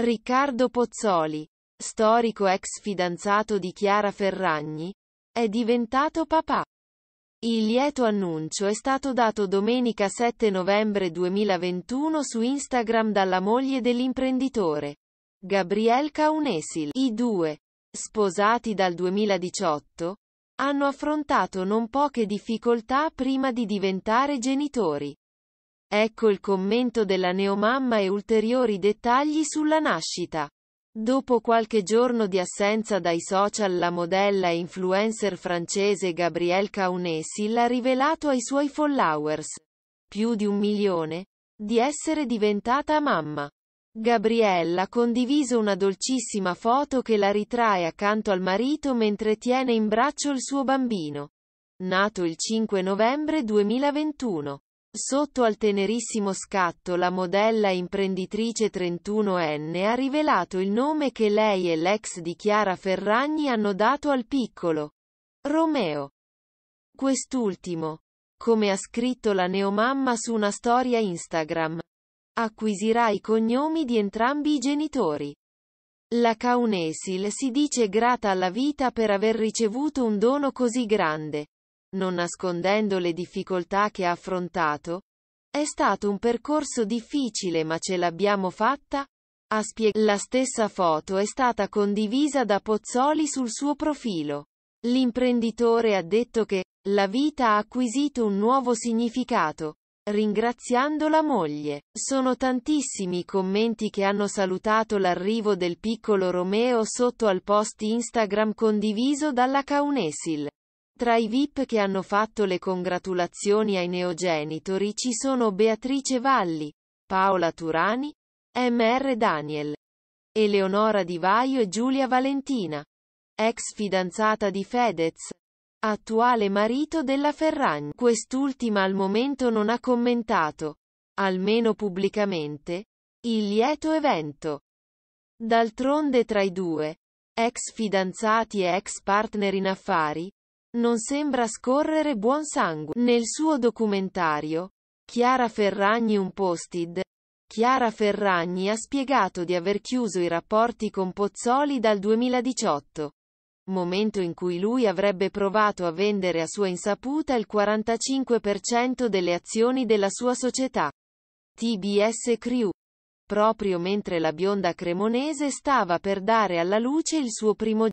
Riccardo Pozzoli, storico ex fidanzato di Chiara Ferragni, è diventato papà. Il lieto annuncio è stato dato domenica 7 novembre 2021 su Instagram dalla moglie dell'imprenditore, Gabriel Caunesil. I due, sposati dal 2018, hanno affrontato non poche difficoltà prima di diventare genitori. Ecco il commento della neomamma e ulteriori dettagli sulla nascita. Dopo qualche giorno di assenza dai social la modella e influencer francese Gabrielle Caunessi l'ha rivelato ai suoi followers, più di un milione, di essere diventata mamma. Gabrielle ha condiviso una dolcissima foto che la ritrae accanto al marito mentre tiene in braccio il suo bambino, nato il 5 novembre 2021. Sotto al tenerissimo scatto la modella imprenditrice 31enne ha rivelato il nome che lei e l'ex di Chiara Ferragni hanno dato al piccolo. Romeo. Quest'ultimo, come ha scritto la neomamma su una storia Instagram, acquisirà i cognomi di entrambi i genitori. La Caunesil si dice grata alla vita per aver ricevuto un dono così grande non nascondendo le difficoltà che ha affrontato, è stato un percorso difficile ma ce l'abbiamo fatta, A spiegato. La stessa foto è stata condivisa da Pozzoli sul suo profilo. L'imprenditore ha detto che la vita ha acquisito un nuovo significato, ringraziando la moglie. Sono tantissimi i commenti che hanno salutato l'arrivo del piccolo Romeo sotto al post Instagram condiviso dalla Caunesil. Tra i VIP che hanno fatto le congratulazioni ai neogenitori ci sono Beatrice Valli, Paola Turani, MR Daniel, Eleonora Di Vaio e Giulia Valentina, ex fidanzata di Fedez, attuale marito della Ferragni. Quest'ultima al momento non ha commentato, almeno pubblicamente, il lieto evento. D'altronde tra i due, ex fidanzati e ex partner in affari, non sembra scorrere buon sangue. Nel suo documentario, Chiara Ferragni un posted, Chiara Ferragni ha spiegato di aver chiuso i rapporti con Pozzoli dal 2018, momento in cui lui avrebbe provato a vendere a sua insaputa il 45% delle azioni della sua società. TBS Crew. Proprio mentre la bionda cremonese stava per dare alla luce il suo primo